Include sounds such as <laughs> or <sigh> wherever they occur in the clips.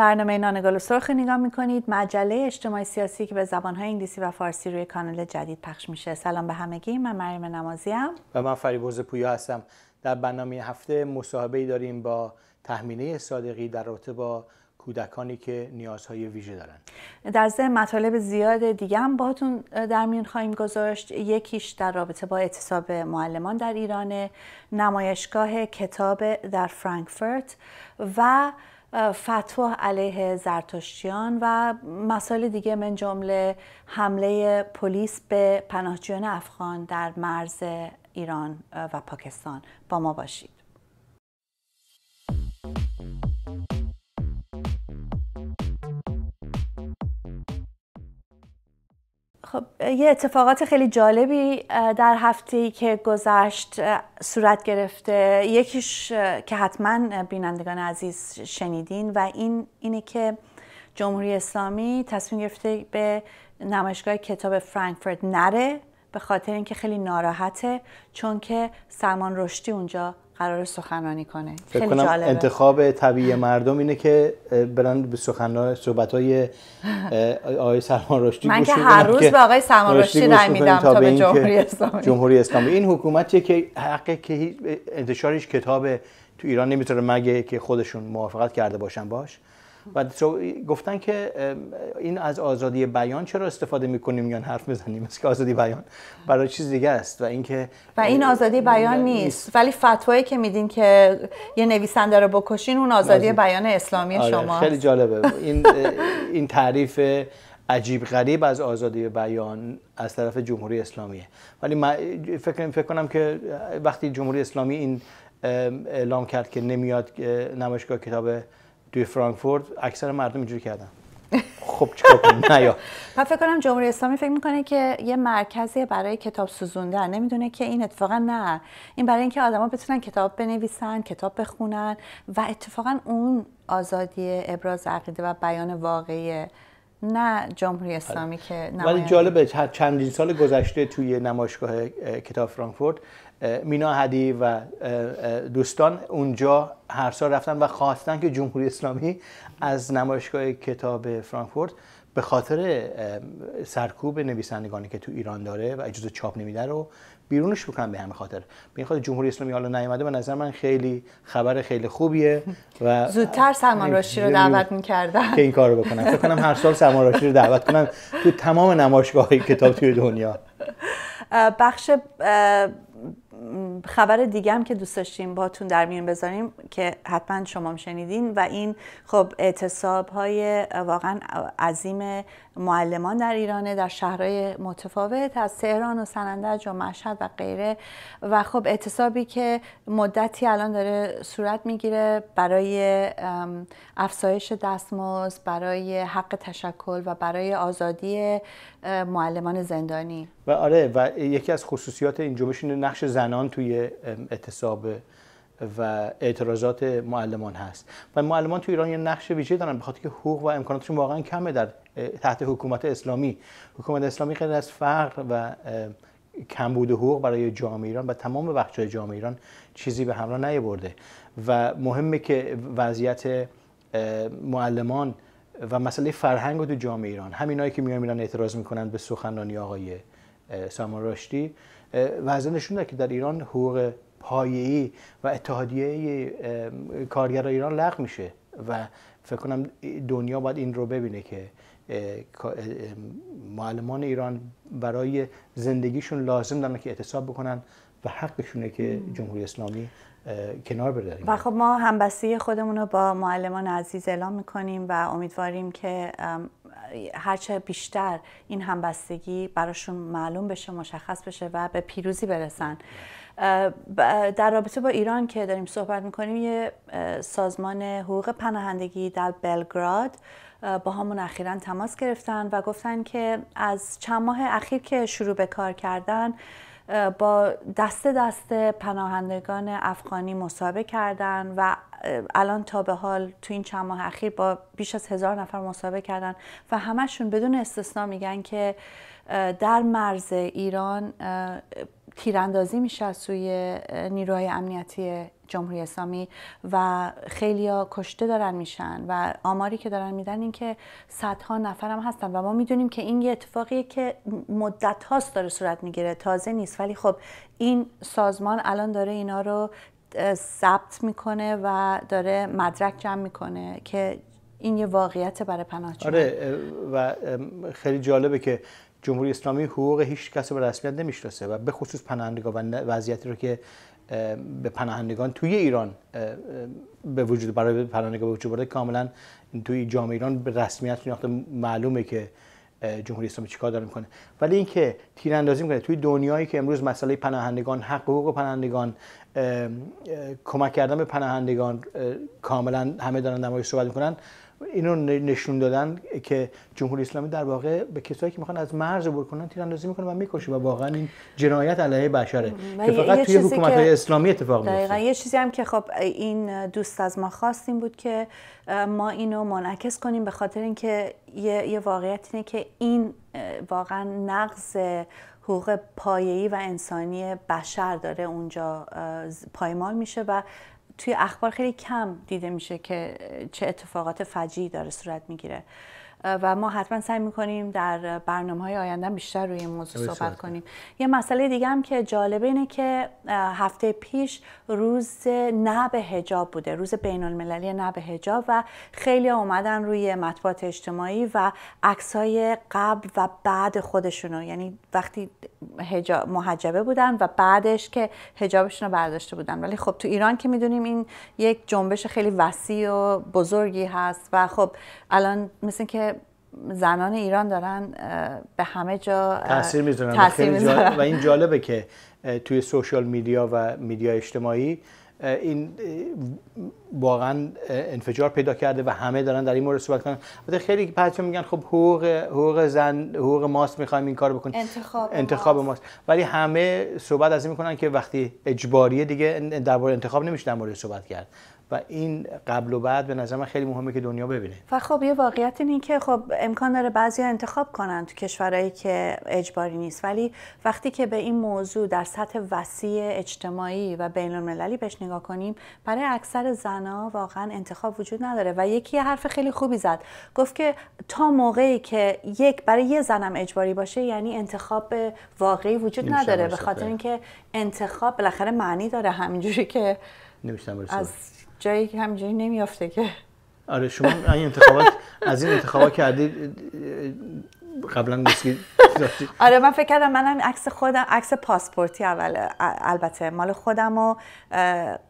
برنامه نانگال و سرخ نگاه میکنید مجله اجتماعی سیاسی که به زبانهای انگلیسی و فارسی روی کانال جدید پخش میشه سلام به همگی من مریم نمازی هم. و من فریبرز پویا هستم در برنامه هفته مصاحبه ای داریم با تحمینه صادقی در رابطه با کودکانی که نیازهای ویژه دارن در ضمن مطالب زیاد دیگه هم باهاتون در میون خواهیم گذاشت یکیش در رابطه با اعتصاب معلمان در ایران نمایشگاه کتاب در فرانکفورت و فتوا علیه زرتشتیان و مسائل دیگه من جمله حمله پلیس به پناهجویان افغان در مرز ایران و پاکستان با ما باشید خب یه اتفاقات خیلی جالبی در هفته که گذشت صورت گرفته یکیش که حتما بینندگان عزیز شنیدین و این اینه که جمهوری اسلامی تصمیم گرفته به نمایشگاه کتاب فرانکفورت نره به خاطر اینکه خیلی ناراحته چون که سلمان رشدی اونجا قرار سخنانی کنه فکر کنم انتخاب طبیعی مردم اینه که برن به سخنرانی صحبت‌های آقای سلمان رشدی من که هر روز به آقای سلمان رشدی رای تا به جمهوری اسلامی این حکومتیه که حق که انتشارش کتاب تو ایران نمیتونه مگه که خودشون موافقت کرده باشن باش و گفتن که این از آزادی بیان چرا استفاده میکنیم یا حرف میزنیم از که آزادی بیان برای چیز دیگه است و اینکه و این آزادی بیان نیست, ولی فتوایی که میدین که یه نویسنده رو بکشین اون آزادی بیان اسلامی آره، شما خیلی جالبه این این تعریف عجیب غریب از آزادی بیان از طرف جمهوری اسلامیه ولی فکر فکر کنم که وقتی جمهوری اسلامی این اعلام کرد که نمیاد نمایشگاه کتاب توی فرانکفورت اکثر مردم اینجوری کردن خب چیکار کنیم نه <laughs> من فکر کنم جمهوری اسلامی فکر میکنه که یه مرکزی برای کتاب سوزوندن نمیدونه که این اتفاقا نه این برای اینکه آدما بتونن کتاب بنویسن کتاب بخونن و اتفاقا اون آزادی ابراز عقیده و بیان واقعی نه جمهوری اسلامی که ولی جالبه چندین سال گذشته توی نمایشگاه کتاب فرانکفورت مینا هدی و دوستان اونجا هر سال رفتن و خواستن که جمهوری اسلامی از نمایشگاه کتاب فرانکفورت به خاطر سرکوب نویسندگانی که تو ایران داره و اجازه چاپ نمیده رو بیرونش بکنن به همین خاطر به این خاطر جمهوری اسلامی حالا نیومده به نظر من خیلی خبر خیلی خوبیه و زودتر سلمان راشی رو دعوت می‌کردن که این کارو بکنن فکر کنم هر سال سلمان راشی رو دعوت کنن تو تمام نمایشگاه کتاب توی دنیا بخش خبر دیگه هم که دوست داشتیم باتون در میون بذاریم که حتما شما شنیدین و این خب اعتصاب های واقعا عظیم معلمان در ایرانه در شهرهای متفاوت از تهران و سنندج و مشهد و غیره و خب اعتصابی که مدتی الان داره صورت میگیره برای افزایش دستمزد برای حق تشکل و برای آزادی معلمان زندانی و آره و یکی از خصوصیات این جنبش نقش زن زنان توی اعتصاب و اعتراضات معلمان هست و معلمان توی ایران یه نقش ویژه دارن به خاطر که حقوق و امکاناتشون واقعا کمه در تحت حکومت اسلامی حکومت اسلامی خیلی از فقر و کمبود حقوق برای جامعه ایران و تمام بخش‌های جامعه ایران چیزی به همراه نیاورده و مهمه که وضعیت معلمان و مسئله فرهنگ تو جامعه ایران همینایی که میان ایران اعتراض میکنن به سخنرانی آقای سامان رشدی و نشون که در ایران حقوق پایه‌ای و اتحادیه کارگر ایران لغو میشه و فکر کنم دنیا باید این رو ببینه که معلمان ایران برای زندگیشون لازم دارن که اعتصاب بکنن و حقشونه که جمهوری اسلامی کنار برداریم و خب ما همبستی خودمون رو با معلمان عزیز اعلام میکنیم و امیدواریم که هرچه بیشتر این همبستگی براشون معلوم بشه مشخص بشه و به پیروزی برسن در رابطه با ایران که داریم صحبت میکنیم یه سازمان حقوق پناهندگی در بلگراد با همون اخیرا تماس گرفتن و گفتن که از چند ماه اخیر که شروع به کار کردن با دست دست پناهندگان افغانی مصاحبه کردن و الان تا به حال تو این چند ماه اخیر با بیش از هزار نفر مصاحبه کردن و همشون بدون استثنا میگن که در مرز ایران تیراندازی میشه از سوی نیروهای امنیتی جمهوری اسلامی و خیلیا کشته دارن میشن و آماری که دارن میدن این که صدها هم هستن و ما میدونیم که این یه اتفاقیه که مدت هاست داره صورت میگیره تازه نیست ولی خب این سازمان الان داره اینا رو ثبت میکنه و داره مدرک جمع میکنه که این یه واقعیت برای پناهجویان آره و خیلی جالبه که جمهوری اسلامی حقوق هیچ کس رو به رسمیت نمیشناسه و به خصوص پناهندگان و وضعیتی رو که به پناهندگان توی ایران به وجود برای پناهندگان به وجود کاملا توی جامعه ایران به رسمیت شناخته معلومه که جمهوری اسلامی چیکار داره میکنه ولی اینکه تیراندازی میکنه توی دنیایی که امروز مسئله پناهندگان حق حقوق پناهندگان کمک کردن به پناهندگان کاملا همه دارن در صحبت میکنن اینو نشون دادن که جمهوری اسلامی در واقع به کسایی که میخوان از مرز عبور کنن تیراندازی میکنه و میکشه و واقعا این جنایت علیه بشره که فقط توی حکومت های اسلامی اتفاق میفته یه چیزی هم که خب این دوست از ما خواستیم بود که ما اینو منعکس کنیم به خاطر اینکه یه،, یه واقعیت اینه که این واقعا نقض حقوق پایه‌ای و انسانی بشر داره اونجا پایمال میشه و توی اخبار خیلی کم دیده میشه که چه اتفاقات فجیعی داره صورت میگیره و ما حتما سعی میکنیم در برنامه های آینده بیشتر روی این موضوع صحبت کنیم یه مسئله دیگه هم که جالبه اینه که هفته پیش روز نه به هجاب بوده روز بین المللی نه به هجاب و خیلی اومدن روی مطبوعات اجتماعی و عکس های قبل و بعد خودشونو یعنی وقتی محجبه بودن و بعدش که هجابشون رو برداشته بودن ولی خب تو ایران که میدونیم این یک جنبش خیلی وسیع و بزرگی هست و خب الان مثل که زنان ایران دارن به همه جا تاثیر میذارن و این جالبه که توی سوشال میدیا و میدیا اجتماعی این واقعا انفجار پیدا کرده و همه دارن در این مورد صحبت کنن البته خیلی بچه‌ها میگن خب حقوق حقوق زن حقوق ماست میخوایم این کار بکنیم انتخاب, انتخاب ماست. ولی همه صحبت از این میکنن که وقتی اجباریه دیگه درباره انتخاب نمیشه در مورد صحبت کرد و این قبل و بعد به نظر من خیلی مهمه که دنیا ببینه و خب یه واقعیت اینه که خب امکان داره بعضی انتخاب کنن تو کشورهایی که اجباری نیست ولی وقتی که به این موضوع در سطح وسیع اجتماعی و بین المللی بهش نگاه کنیم برای اکثر زنا واقعا انتخاب وجود نداره و یکی یه حرف خیلی خوبی زد گفت که تا موقعی که یک برای یه زنم اجباری باشه یعنی انتخاب واقعی وجود نداره به خاطر اینکه انتخاب بالاخره معنی داره همینجوری که نمیشتم برسه از جایی که همینجوری نمیافته که آره شما این انتخابات از این انتخابات کردید قبلا گفتید آره من فکر کردم منم عکس خودم عکس پاسپورتی اول البته مال خودم و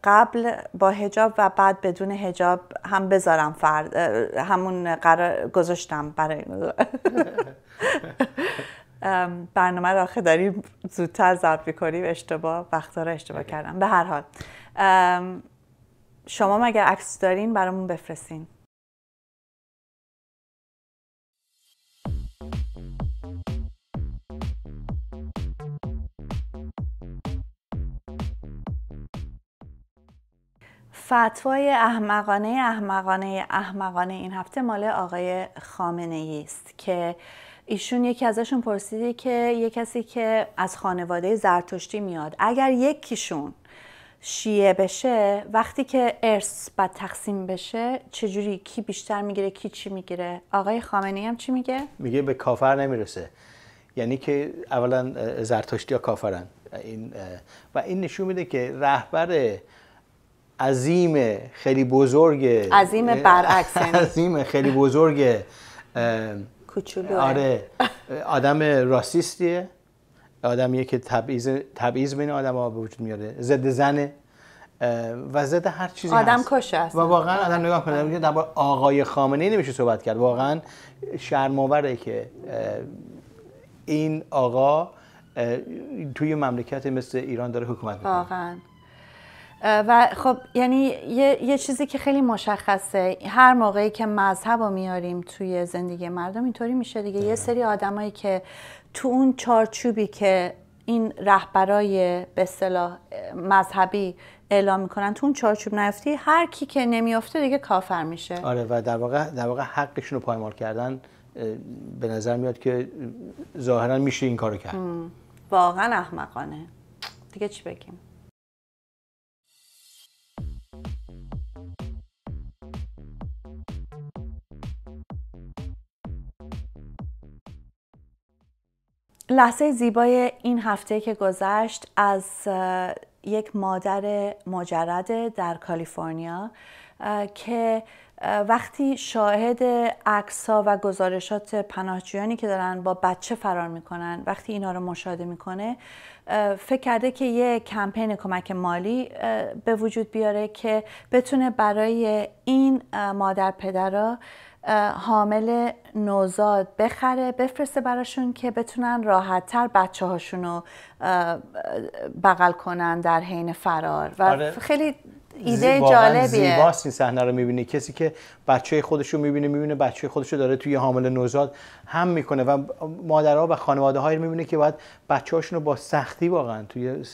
قبل با هجاب و بعد بدون هجاب هم بذارم فرد همون قرار گذاشتم برای برنامه را داریم زودتر ضبط کنیم اشتباه وقتا را اشتباه کردم به هر حال شما مگر عکس دارین برامون بفرستین فتوای احمقانه احمقانه احمقانه این هفته مال آقای خامنه است که ایشون یکی ازشون پرسیده که یه کسی که از خانواده زرتشتی میاد اگر یکیشون شیعه بشه وقتی که ارث بعد تقسیم بشه چجوری کی بیشتر میگیره کی چی میگیره آقای خامنه‌ای هم چی میگه میگه به کافر نمیرسه یعنی که اولا زرتشتی ها کافرن این و این نشون میده که رهبر عظیم خیلی بزرگ عظیم برعکس یعنی <laughs> عظیم خیلی بزرگ کوچولو آره آدم راسیستیه آدمیه که تبعیض تبعیض بین ها به وجود میاره ضد زن و ضد هر چیزی آدم کشه و واقعا آدم نگاه کنه میگه در آقای ای نمیشه صحبت کرد واقعا شرم که این آقا توی مملکت مثل ایران داره حکومت میکنه واقعا و خب یعنی یه،, یه, چیزی که خیلی مشخصه هر موقعی که مذهب رو میاریم توی زندگی مردم اینطوری میشه دیگه یه سری آدمایی که تو اون چارچوبی که این رهبرای به صلاح مذهبی اعلام میکنن تو اون چارچوب نیفتی هر کی که نمیافته دیگه کافر میشه آره و در واقع در واقع حقشون رو پایمال کردن به نظر میاد که ظاهرا میشه این کارو کرد واقعا احمقانه دیگه چی بگیم لحظه زیبای این هفته که گذشت از یک مادر مجرد در کالیفرنیا که وقتی شاهد عکس ها و گزارشات پناهجویانی که دارن با بچه فرار میکنن وقتی اینا رو مشاهده میکنه فکر کرده که یه کمپین کمک مالی به وجود بیاره که بتونه برای این مادر پدرها حامل نوزاد بخره بفرسته براشون که بتونن راحتتر بچه هاشون رو بغل کنن در حین فرار و آره. خیلی ایده جالبیه زیباست این صحنه رو میبینی کسی که بچه خودش رو میبینه میبینه بچه خودش رو داره توی حامل نوزاد هم میکنه و مادرها و خانواده هایی میبینه که باید بچه هاشون رو با سختی واقعا توی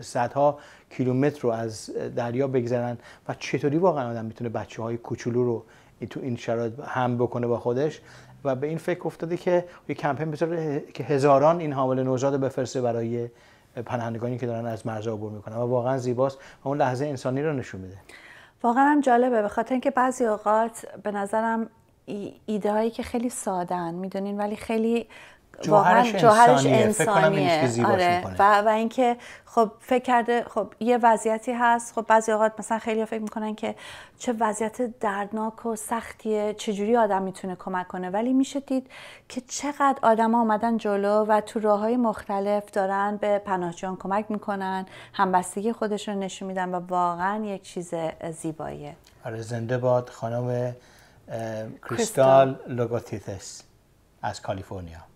صدها کیلومتر رو از دریا بگذرن و چطوری واقعا آدم میتونه بچه های کوچولو رو تو این شرایط هم بکنه با خودش و به این فکر افتاده که یه کمپین بذاره که هزاران این حامل نوزاد بفرسته برای پناهندگانی که دارن از مرز عبور میکنن و واقعا زیباست و اون لحظه انسانی رو نشون میده واقعا هم جالبه به خاطر اینکه بعضی اوقات به نظرم ایده هایی که خیلی سادن میدونین ولی خیلی جوهرش, جوهرش انسانیه, فکر کنم آره. و, و اینکه خب فکر کرده خب یه وضعیتی هست خب بعضی اوقات مثلا خیلی فکر میکنن که چه وضعیت دردناک و سختیه چجوری آدم میتونه کمک کنه ولی میشه دید که چقدر ها آمدن جلو و تو راه های مختلف دارن به پناهجویان کمک میکنن همبستگی خودشون نشون میدن و واقعا یک چیز زیباییه آره زنده باد خانم کریستال لوگوتیتس از کالیفرنیا